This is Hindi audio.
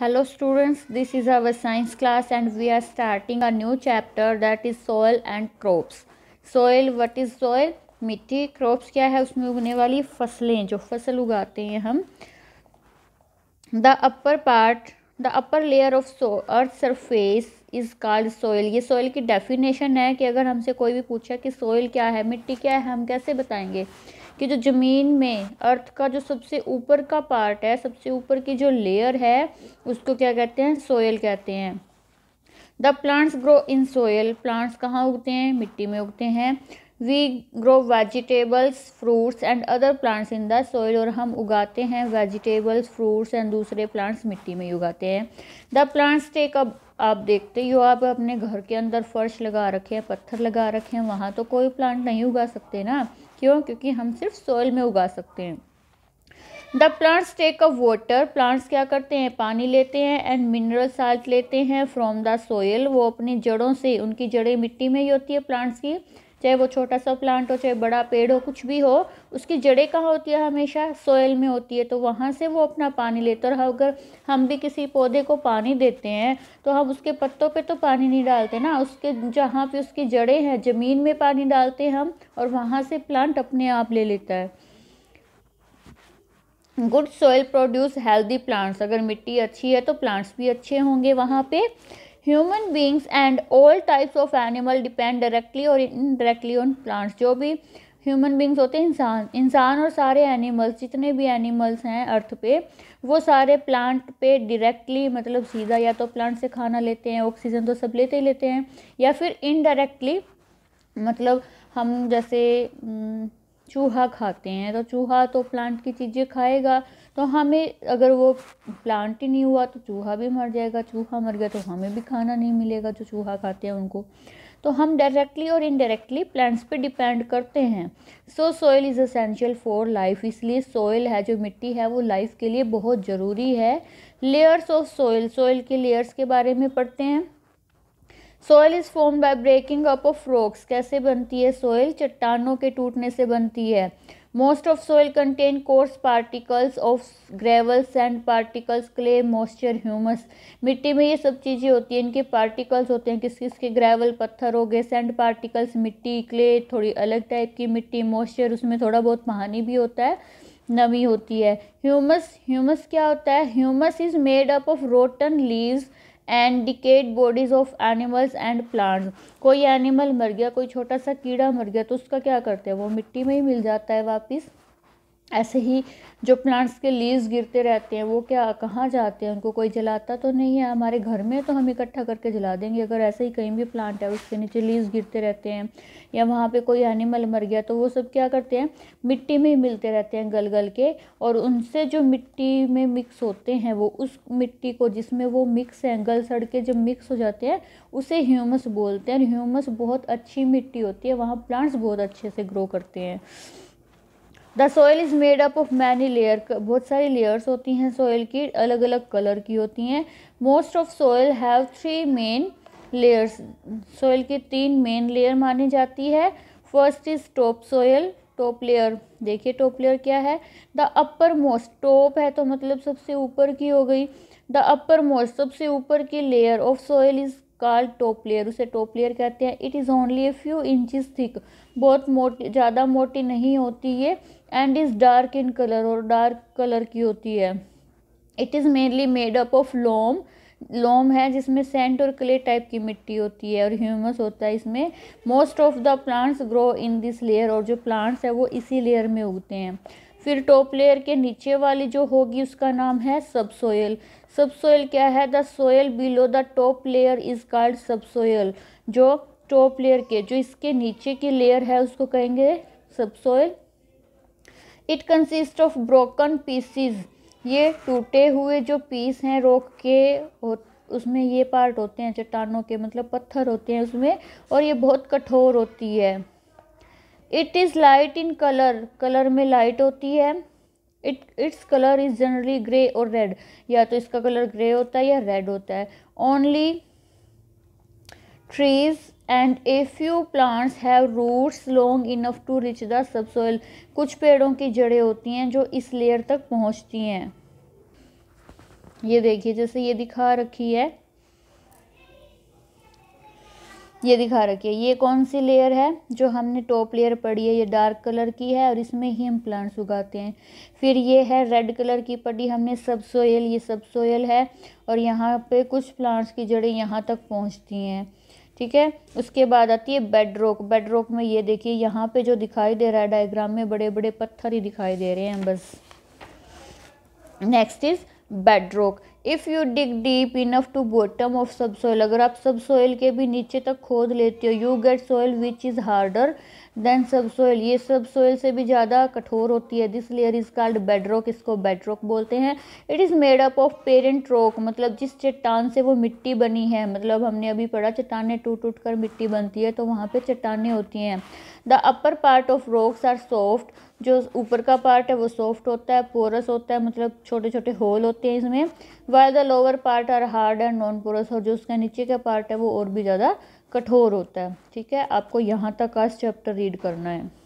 hello students this is our science class and we are starting a new chapter that is soil and crops soil what is soil मिट्टी क्रॉप्स क्या है उसमें उगने वाली फसलें जो फसल उगाते हैं हम the upper part the upper layer of earth surface is called soil ये सोइल की डेफिनेशन है कि अगर हमसे कोई भी पूछा कि सोइल क्या है मिट्टी क्या है हम कैसे बताएंगे कि जो ज़मीन में अर्थ का जो सबसे ऊपर का पार्ट है सबसे ऊपर की जो लेयर है उसको क्या कहते हैं सोयल कहते हैं the plants grow in soil plants कहाँ उगते हैं मिट्टी में उगते हैं we grow vegetables fruits and other plants in the soil और हम उगाते हैं वेजिटेबल्स फ्रूट्स एंड दूसरे प्लांट्स मिट्टी में उगाते हैं द प्लांट्स take up आप देखते ही हो आप अपने घर के अंदर फर्श लगा रखे हैं पत्थर लगा रखे हैं वहाँ तो कोई प्लांट नहीं उगा सकते ना क्यों क्योंकि हम सिर्फ सॉइल में उगा सकते हैं the plants take a water plants क्या करते हैं पानी लेते हैं एंड मिनरल साल्ट लेते हैं फ्रॉम द सोयल वो अपनी जड़ों से उनकी जड़ें मिट्टी में ही होती है प्लांट्स की चाहे वो छोटा सा प्लांट हो चाहे बड़ा पेड़ हो कुछ भी हो उसकी जड़ें कहाँ होती है हमेशा सोयल में होती है तो वहाँ से वो अपना पानी लेते और अगर हम भी किसी पौधे को पानी देते हैं तो हम उसके पत्तों पे तो पानी नहीं डालते ना उसके जहाँ पे उसकी जड़ें हैं ज़मीन में पानी डालते हैं हम और वहाँ से प्लांट अपने आप ले लेता है good soil produce healthy plants अगर मिट्टी अच्छी है तो प्लांट्स भी अच्छे होंगे वहाँ पे human beings and all types of animal depend directly और इनडायरेक्टली ऑन प्लांट्स जो भी ह्यूमन बींग्स होते हैं इंसान इंसान और सारे एनिमल्स जितने भी एनिमल्स हैं अर्थ पे वो सारे प्लांट पे डायरेक्टली मतलब सीधा या तो प्लांट से खाना लेते हैं ऑक्सीजन तो सब लेते ही लेते हैं या फिर इनडायरेक्टली मतलब हम जैसे हम्म, चूहा खाते हैं तो चूहा तो प्लांट की चीज़ें खाएगा तो हमें अगर वो प्लांट ही नहीं हुआ तो चूहा भी मर जाएगा चूहा मर गया तो हमें भी खाना नहीं मिलेगा जो चूहा खाते हैं उनको तो हम डायरेक्टली और इनडायरेक्टली प्लांट्स पे डिपेंड करते हैं so soil is essential for life इसलिए सॉइल है जो मिट्टी है वो लाइफ के लिए बहुत ज़रूरी है लेयर्स ऑफ सॉइल सॉइल के लेयर्स के बारे में पढ़ते हैं soil is form by breaking up of rocks कैसे बनती है सॉइल चट्टानों के टूटने से बनती है most of soil contain coarse particles of gravel sand particles clay moisture humus मिट्टी में ये सब चीज़ें होती हैं इनके पार्टिकल्स होते हैं किस किस के ग्रेवल पत्थर हो गए सैंड पार्टिकल्स मिट्टी क्ले थोड़ी अलग टाइप की मिट्टी मॉइस्चर उसमें थोड़ा बहुत पानी भी होता है नमी होती है ह्यूमस ह्यूमस क्या होता है humus is made up of rotten leaves and decayed bodies of animals and plants कोई एनिमल मर गया कोई छोटा सा कीड़ा मर गया तो उसका क्या करते हैं वो मिट्टी में ही मिल जाता है वापस ऐसे ही जो प्लांट्स के लीव्स गिरते रहते हैं वो क्या कहाँ जाते हैं उनको कोई जलाता तो नहीं है हमारे घर में तो हम इकट्ठा करके जला देंगे अगर ऐसे ही कहीं भी प्लांट है उसके नीचे लीव्स गिरते रहते हैं या वहाँ पे कोई एनिमल मर गया तो वो सब क्या करते हैं मिट्टी में ही मिलते रहते हैं गल गल के और उनसे जो मिट्टी में मिक्स होते हैं वो उस मिट्टी को जिसमें वो मिक्स हैं गल सड़ के जब मिक्स हो जाते हैं उसे ह्यूमस बोलते हैं ह्यूमस बहुत अच्छी मिट्टी होती है वहाँ प्लांट्स बहुत अच्छे से ग्रो करते हैं the soil is made up of many layer बहुत सारी लेयर्स होती हैं सोयल की अलग अलग कलर की होती हैं most of soil have three main layers soil की तीन मेन लेयर मानी जाती है first is top soil top layer देखिए टॉप लेयर क्या है द अपर मोस्ट टॉप है तो मतलब सबसे ऊपर की हो गई द अपर मोस्ट सबसे ऊपर की layer of soil is called top layer उसे टॉप लेयर कहते हैं it is only a few inches thick बहुत मोटी ज़्यादा मोटी नहीं होती है and is dark in colour और डार्क कलर की होती है it is mainly made up of loam loam है जिसमें सेंट और क्ले टाइप की मिट्टी होती है और ह्यूमस होता है इसमें most of the plants grow in this layer और जो प्लांट्स है वो इसी लेयर में उगते हैं फिर टॉप लेयर के नीचे वाली जो होगी उसका नाम है सब सोयल सब सोयल क्या है the soil below the top layer is called subsoil जो टॉप लेयर के जो इसके नीचे की लेयर है उसको कहेंगे subsoil it consist of broken pieces ये टूटे हुए जो पीस हैं रोक के उसमें ये पार्ट होते हैं चट्टानों के मतलब पत्थर होते हैं उसमें और ये बहुत कठोर होती है it is light in colour colour में लाइट होती है it its colour is generally grey और रेड या तो इसका कलर ग्रे होता है या रेड होता है only trees and a few plants have roots long enough to reach the subsoil कुछ पेड़ों की जड़ें होती हैं जो इस लेयर तक पहुँचती हैं ये देखिए जैसे ये दिखा रखी है ये दिखा रखी है ये कौन सी लेयर है जो हमने टॉप लेयर पड़ी है ये डार्क कलर की है और इसमें ही हम प्लांट्स उगाते हैं फिर ये है रेड कलर की पड़ी हमने सब सोयल ये सब सोयल है और यहाँ पे कुछ प्लांट्स की जड़ें यहाँ तक पहुँचती हैं ठीक है उसके बाद आती है बेड रॉक बेड रॉक में ये देखिए यहाँ पे जो दिखाई दे रहा है डायग्राम में बड़े बड़े पत्थर ही दिखाई दे रहे हैं बस next is bed rock if you dig deep enough to bottom of subsoil अगर आप सब सॉइल के भी नीचे तक खोद लेते हो you get soil which is harder than subsoil ये सब सोइल से भी ज़्यादा कठोर होती है this layer is called bedrock इसको बेडरॉक बोलते हैं it is made up of parent rock मतलब जिस चट्टान से वो मिट्टी बनी है मतलब हमने अभी पढ़ा चट्टाने टूट टूट कर मिट्टी बनती है तो वहाँ पे चट्टाने होती हैं the upper part of rocks are soft जो ऊपर का पार्ट है वो सॉफ्ट होता है पोरस होता है मतलब छोटे छोटे होल होते हैं इसमें while the lower part are hard and non porous और जो उसका नीचे का पार्ट है वो और भी ज़्यादा कठोर होता है ठीक है आपको यहाँ तक आज चैप्टर रीड करना है